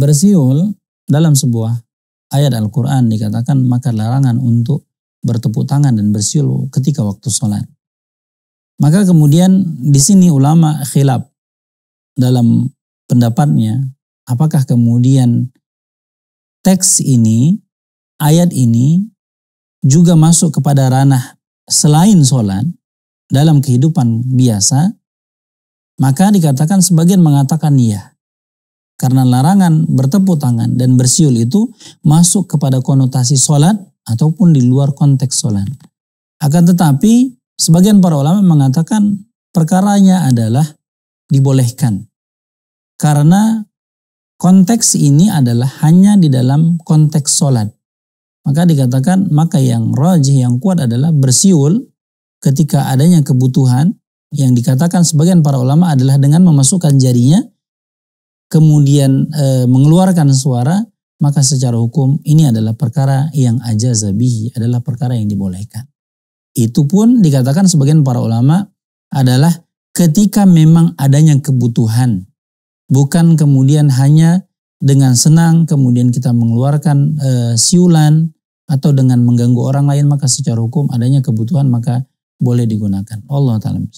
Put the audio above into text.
bersiul dalam sebuah ayat Al-Quran dikatakan maka larangan untuk bertepuk tangan dan bersiul ketika waktu sholat. Maka kemudian di sini ulama khilaf dalam pendapatnya apakah kemudian teks ini, ayat ini juga masuk kepada ranah selain sholat dalam kehidupan biasa, maka dikatakan sebagian mengatakan iya. Karena larangan bertepuk tangan dan bersiul itu masuk kepada konotasi sholat ataupun di luar konteks sholat. Akan tetapi, sebagian para ulama mengatakan perkaranya adalah dibolehkan. Karena konteks ini adalah hanya di dalam konteks sholat. Maka dikatakan, maka yang rajih, yang kuat adalah bersiul ketika adanya kebutuhan yang dikatakan sebagian para ulama adalah dengan memasukkan jarinya kemudian e, mengeluarkan suara, maka secara hukum ini adalah perkara yang aja adalah perkara yang dibolehkan. Itu pun dikatakan sebagian para ulama adalah ketika memang adanya kebutuhan, bukan kemudian hanya dengan senang kemudian kita mengeluarkan e, siulan atau dengan mengganggu orang lain maka secara hukum adanya kebutuhan maka boleh digunakan. Allah taala.